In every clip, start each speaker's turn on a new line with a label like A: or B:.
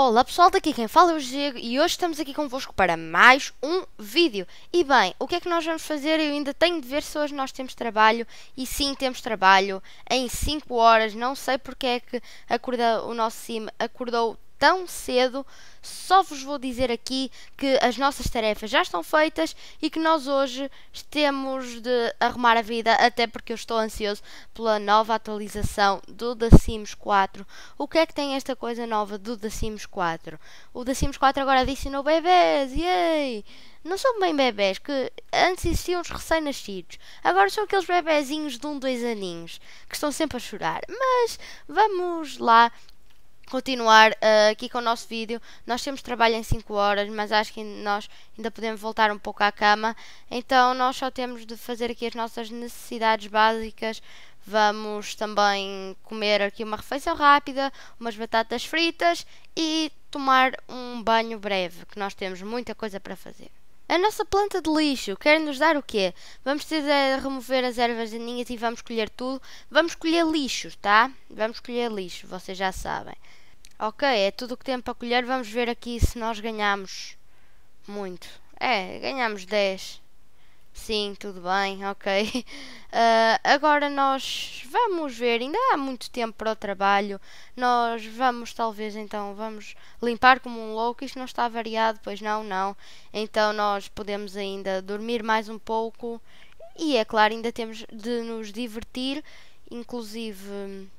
A: Olá pessoal, daqui quem fala é o Diego e hoje estamos aqui convosco para mais um vídeo. E bem, o que é que nós vamos fazer? Eu ainda tenho de ver se hoje nós temos trabalho e sim, temos trabalho em 5 horas. Não sei porque é que acordou o nosso sim acordou tão cedo. Só vos vou dizer aqui que as nossas tarefas já estão feitas e que nós hoje temos de arrumar a vida, até porque eu estou ansioso pela nova atualização do The Sims 4. O que é que tem esta coisa nova do The Sims 4? O The Sims 4 agora adicionou bebês, yay! Não são bem bebés, que antes existiam os recém-nascidos. Agora são aqueles bebezinhos de um, dois aninhos, que estão sempre a chorar. Mas vamos lá continuar uh, aqui com o nosso vídeo. Nós temos trabalho em 5 horas, mas acho que nós ainda podemos voltar um pouco à cama. Então nós só temos de fazer aqui as nossas necessidades básicas. Vamos também comer aqui uma refeição rápida, umas batatas fritas e tomar um banho breve, que nós temos muita coisa para fazer. A nossa planta de lixo quer nos dar o quê? Vamos ter de remover as ervas daninhas e vamos colher tudo. Vamos colher lixo, tá? Vamos colher lixo, vocês já sabem. Ok, é tudo o que temos para colher. Vamos ver aqui se nós ganhamos muito. É, ganhamos 10. Sim, tudo bem, ok. Uh, agora nós vamos ver, ainda há muito tempo para o trabalho. Nós vamos, talvez, então, vamos limpar como um louco. Isto não está variado, pois não, não. Então nós podemos ainda dormir mais um pouco. E é claro, ainda temos de nos divertir. Inclusive,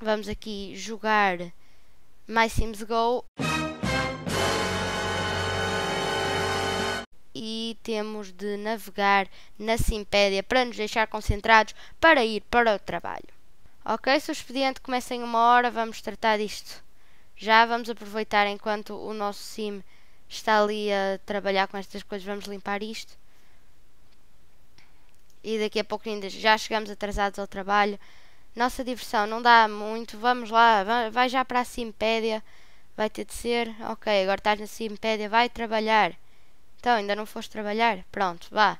A: vamos aqui jogar My Sims Go. E temos de navegar na Simpédia para nos deixar concentrados para ir para o trabalho. Ok, se o expediente começa em uma hora, vamos tratar disto. Já vamos aproveitar enquanto o nosso Sim está ali a trabalhar com estas coisas, vamos limpar isto. E daqui a pouco ainda já chegamos atrasados ao trabalho nossa diversão não dá muito, vamos lá, vai já para a Simpédia, vai ter de ser, ok, agora estás na Simpédia, vai trabalhar. Então, ainda não foste trabalhar? Pronto, vá.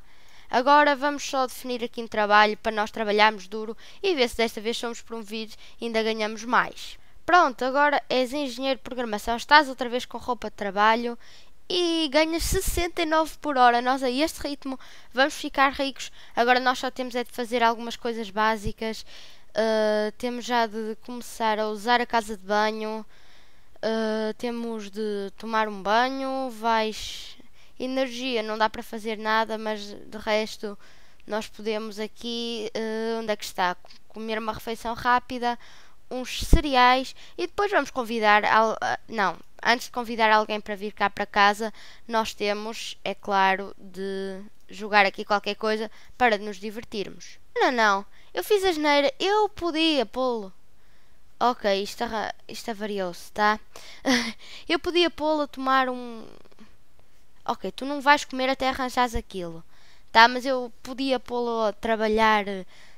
A: Agora vamos só definir aqui um trabalho para nós trabalharmos duro e ver se desta vez somos promovidos e ainda ganhamos mais. Pronto, agora és engenheiro de programação, estás outra vez com roupa de trabalho e ganhas 69 por hora. Nós a este ritmo vamos ficar ricos. Agora nós só temos é de fazer algumas coisas básicas Uh, temos já de começar a usar a casa de banho. Uh, temos de tomar um banho. Vais. Energia, não dá para fazer nada, mas de resto nós podemos aqui. Uh, onde é que está? Comer uma refeição rápida, uns cereais e depois vamos convidar. Al... Não, antes de convidar alguém para vir cá para casa, nós temos, é claro, de jogar aqui qualquer coisa para nos divertirmos. Não, não. Eu fiz a geneira, eu podia pô-lo. Ok, isto, isto avariou-se, tá? eu podia pô-lo a tomar um. Ok, tu não vais comer até arranjares aquilo, tá? Mas eu podia pô-lo a trabalhar,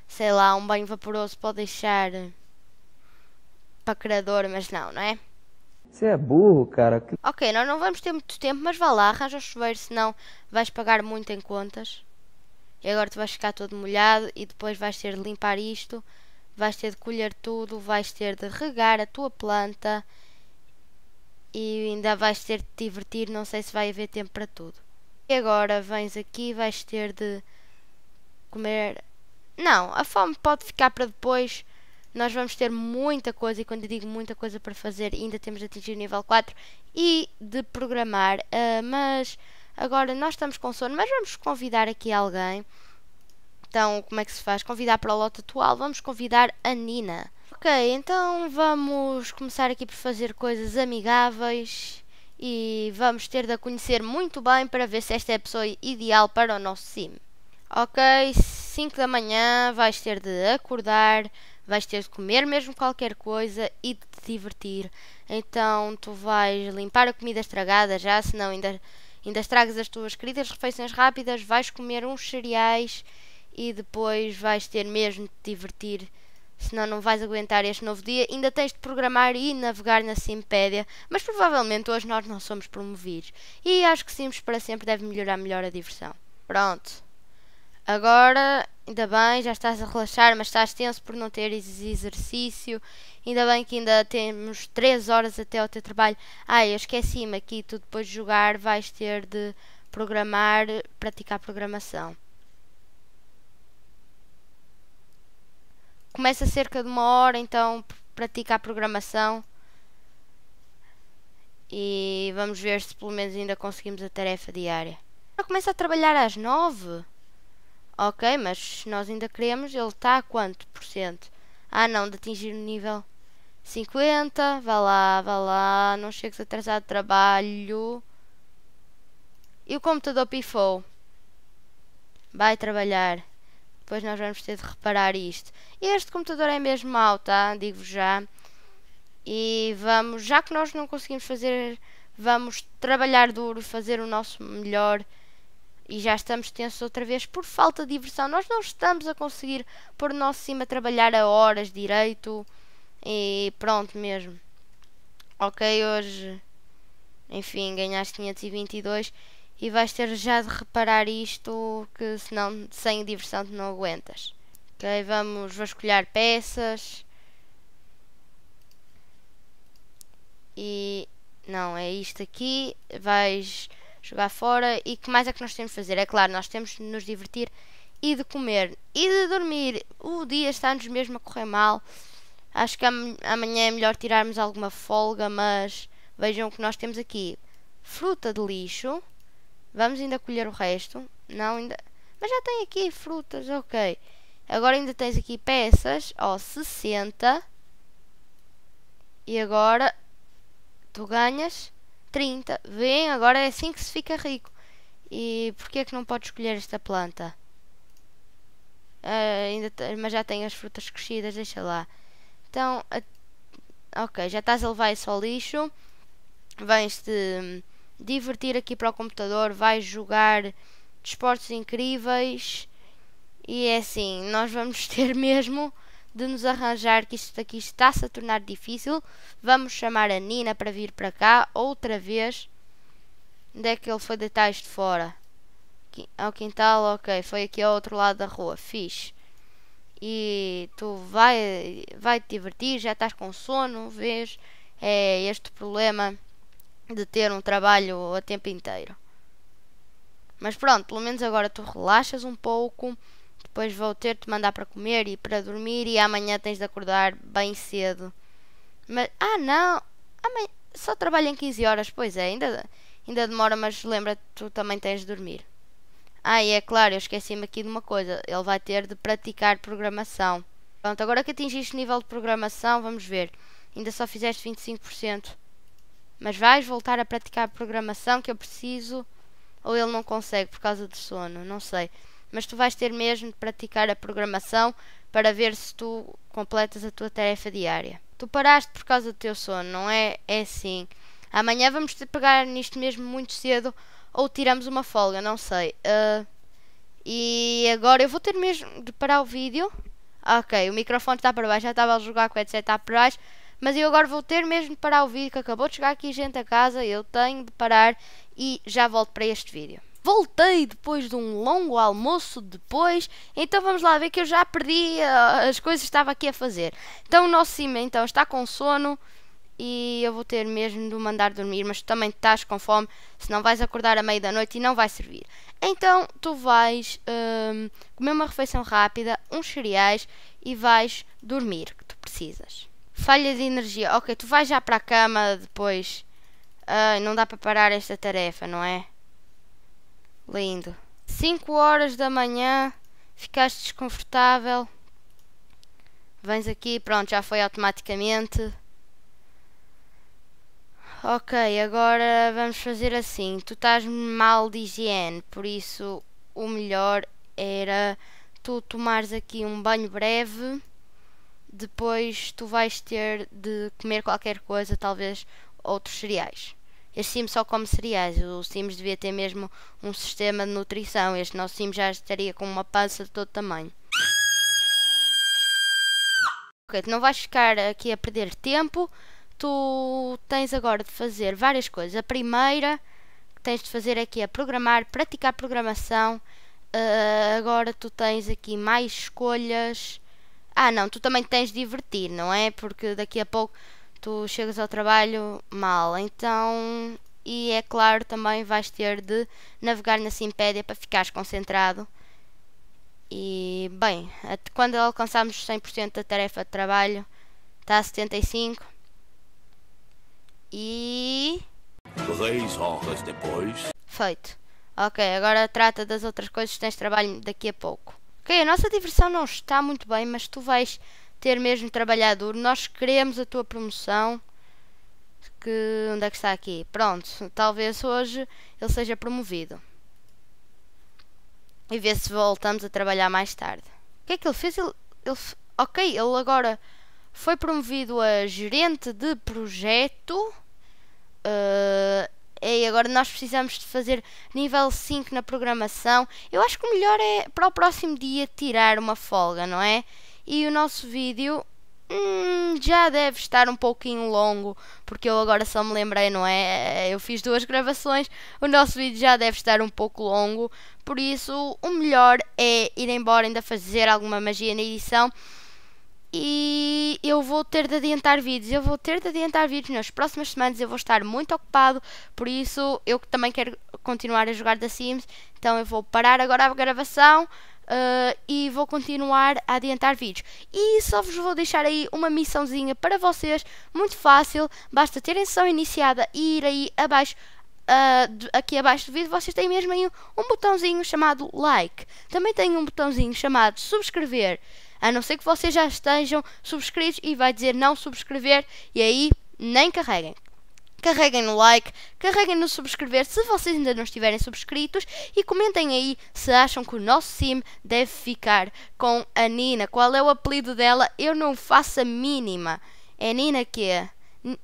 A: sei lá, um banho vaporoso pode deixar. para criador, mas não, não é? Você é burro, cara. Ok, nós não vamos ter muito tempo, mas vá lá, arranja o chuveiro, senão vais pagar muito em contas e agora tu vais ficar todo molhado e depois vais ter de limpar isto, vais ter de colher tudo, vais ter de regar a tua planta e ainda vais ter de te divertir, não sei se vai haver tempo para tudo. E agora vens aqui, vais ter de comer. Não, a fome pode ficar para depois. Nós vamos ter muita coisa, e quando digo muita coisa para fazer, ainda temos de atingir o nível 4 e de programar, uh, mas Agora, nós estamos com sono, mas vamos convidar aqui alguém. Então, como é que se faz? Convidar para o lote atual, vamos convidar a Nina. Ok, então vamos começar aqui por fazer coisas amigáveis e vamos ter de a conhecer muito bem para ver se esta é a pessoa ideal para o nosso sim. Ok, 5 da manhã vais ter de acordar, vais ter de comer mesmo qualquer coisa e de te divertir. Então tu vais limpar a comida estragada já, senão ainda ainda estragas as tuas queridas refeições rápidas, vais comer uns cereais e depois vais ter mesmo de te divertir, senão não vais aguentar este novo dia. Ainda tens de programar e navegar na Simpédia, mas provavelmente hoje nós não somos promovidos. E acho que Sims para sempre deve melhorar melhor a diversão. Pronto. Agora ainda bem, já estás a relaxar, mas estás tenso por não teres exercício. Ainda bem que ainda temos 3 horas até ao teu trabalho. Ah, eu esqueci-me aqui, tu depois de jogar vais ter de programar, praticar programação. Começa cerca de uma hora, então pratica a programação. E vamos ver se pelo menos ainda conseguimos a tarefa diária. Começa a trabalhar às nove. Ok, mas nós ainda queremos. Ele está a quanto por cento? Ah, não, de atingir o nível 50. Vá lá, vá lá. Não chegues atrasado de trabalho. E o computador pifou. Vai trabalhar. Depois nós vamos ter de reparar isto. Este computador é mesmo mau, tá? Digo já. E vamos, já que nós não conseguimos fazer, vamos trabalhar duro, fazer o nosso melhor e já estamos tensos outra vez por falta de diversão. Nós não estamos a conseguir pôr o nosso cima a trabalhar a horas direito e pronto mesmo. Ok, hoje, enfim, ganhaste 522 e vais ter já de reparar isto que senão sem diversão tu não aguentas. Ok, vamos vasculhar peças. E não, é isto aqui. Vais jogar fora. E que mais é que nós temos de fazer? É claro, nós temos de nos divertir e de comer e de dormir. O dia está-nos mesmo a correr mal. Acho que amanhã é melhor tirarmos alguma folga, mas vejam o que nós temos aqui: fruta de lixo. Vamos ainda colher o resto. Não, ainda. Mas já tem aqui frutas, ok. Agora ainda tens aqui peças, ó, oh, 60. E agora tu ganhas 30. Vem, agora é assim que se fica rico. E porquê é que não pode escolher esta planta? Uh, ainda mas já tem as frutas crescidas, deixa lá. Então, ok, já estás a levar isso ao lixo. Vens-te hum, divertir aqui para o computador, vais jogar desportos incríveis. E é assim, nós vamos ter mesmo de nos arranjar que isto aqui está-se a tornar difícil. Vamos chamar a Nina para vir para cá outra vez. Onde é que ele foi deitar isto fora? Aqui, ao quintal, ok. Foi aqui ao outro lado da rua. Fixe. E tu vai, vai te divertir, já estás com sono, vês? É este problema de ter um trabalho a tempo inteiro. Mas pronto, pelo menos agora tu relaxas um pouco depois vou ter de mandar para comer e para dormir e amanhã tens de acordar bem cedo. Mas, ah não, amanhã só trabalho em 15 horas, pois é, ainda, ainda demora, mas lembra tu também tens de dormir. Ah, e é claro, eu esqueci-me aqui de uma coisa, ele vai ter de praticar programação. Pronto, agora que atingiste o nível de programação, vamos ver, ainda só fizeste 25%. Mas vais voltar a praticar programação que eu preciso, ou ele não consegue por causa do sono, não sei mas tu vais ter mesmo de praticar a programação para ver se tu completas a tua tarefa diária. Tu paraste por causa do teu sono, não é? É assim. Amanhã vamos te pegar nisto mesmo muito cedo ou tiramos uma folga, não sei. Uh, e agora eu vou ter mesmo de parar o vídeo. Ah, ok, o microfone está para baixo, já estava a jogar com o headset está para baixo. Mas eu agora vou ter mesmo de parar o vídeo que acabou de chegar aqui gente a casa. Eu tenho de parar e já volto para este vídeo voltei depois de um longo almoço depois, então vamos lá ver que eu já perdi uh, as coisas que estava aqui a fazer. Então o nosso Cima então está com sono e eu vou ter mesmo de o mandar dormir, mas tu também estás com fome, Se não vais acordar à meia da noite e não vai servir. Então tu vais ehm, comer uma refeição rápida, uns cereais e vais dormir, que tu precisas. Falha de energia. Ok, tu vais já para a cama depois. Uh, não dá para parar esta tarefa, não é? Lindo. 5 horas da manhã, ficaste desconfortável. Vens aqui, pronto, já foi automaticamente. Ok, agora vamos fazer assim. Tu estás mal de higiene, por isso o melhor era tu tomares aqui um banho breve. Depois tu vais ter de comer qualquer coisa, talvez outros cereais. Este sim só come cereais. O Sims devia ter mesmo um sistema de nutrição. Este nosso Sim já estaria com uma pança de todo tamanho. Ok, tu não vais ficar aqui a perder tempo. Tu tens agora de fazer várias coisas. A primeira que tens de fazer aqui é programar, praticar programação. Uh, agora tu tens aqui mais escolhas. Ah, não, tu também tens de divertir, não é? Porque daqui a pouco tu chegas ao trabalho mal. Então, e é claro, também vais ter de navegar na Simpédia para ficares concentrado. E, bem, quando alcançarmos 100% da tarefa de trabalho, está a 75%. E. 3 horas depois. Feito. Ok, agora trata das outras coisas, tens trabalho daqui a pouco. Ok, a nossa diversão não está muito bem, mas tu vais ter mesmo trabalhado duro. Nós queremos a tua promoção. Que, onde é que está aqui? Pronto, talvez hoje ele seja promovido. E ver se voltamos a trabalhar mais tarde. O que é que ele fez? Ele, ele, ok, ele agora foi promovido a gerente de projeto. Uh, e agora nós precisamos de fazer nível 5 na programação. Eu acho que o melhor é para o próximo dia tirar uma folga, não é? e o nosso vídeo hum, já deve estar um pouquinho longo, porque eu agora só me lembrei, não é? Eh, eu fiz duas gravações, o nosso vídeo já deve estar um pouco longo, por isso o melhor é ir embora, ainda fazer alguma magia na edição. E eu vou ter de adiantar vídeos, eu vou ter de adiantar vídeos nas próximas semanas, eu vou estar muito ocupado, por isso eu também quero continuar a jogar da Sims, então eu vou parar agora a gravação, Uh, e vou continuar a adiantar vídeos. E só vos vou deixar aí uma missãozinha para vocês, muito fácil, basta terem sessão iniciada e ir aí abaixo, uh, aqui abaixo do vídeo, vocês têm mesmo aí um botãozinho chamado like. Também tem um botãozinho chamado subscrever, a não ser que vocês já estejam subscritos e vai dizer não subscrever e aí nem carreguem carreguem no like, carreguem no subscrever se vocês ainda não estiverem subscritos e comentem aí se acham que o nosso sim deve ficar com a Nina. Qual é o apelido dela? Eu não faço a mínima. É Nina é?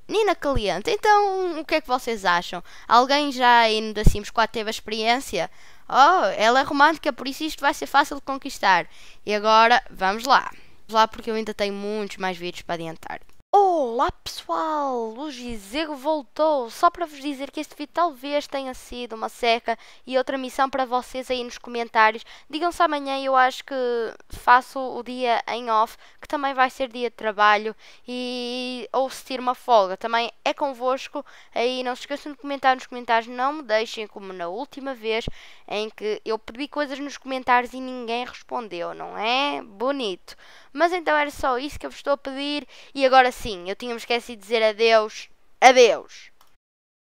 A: Nina Caliente. Então, o que é que vocês acham? Alguém já aí no The Sims 4 teve a experiência? Oh, ela é romântica, por isso isto vai ser fácil de conquistar. E agora, vamos lá. Vamos lá porque eu ainda tenho muitos mais vídeos para adiantar. Olá pessoal! O Gizego voltou! Só para vos dizer que este vídeo talvez tenha sido uma seca e outra missão para vocês aí nos comentários. Digam-se amanhã, eu acho que faço o dia em off, que também vai ser dia de trabalho, e ou se tira uma folga. Também é convosco. Aí não se esqueçam de comentar nos comentários, não me deixem como na última vez em que eu pedi coisas nos comentários e ninguém respondeu, não é? Bonito! Mas então era só isso que eu vos estou a pedir e agora sim sim, eu tinha-me esquecido de dizer adeus. Adeus!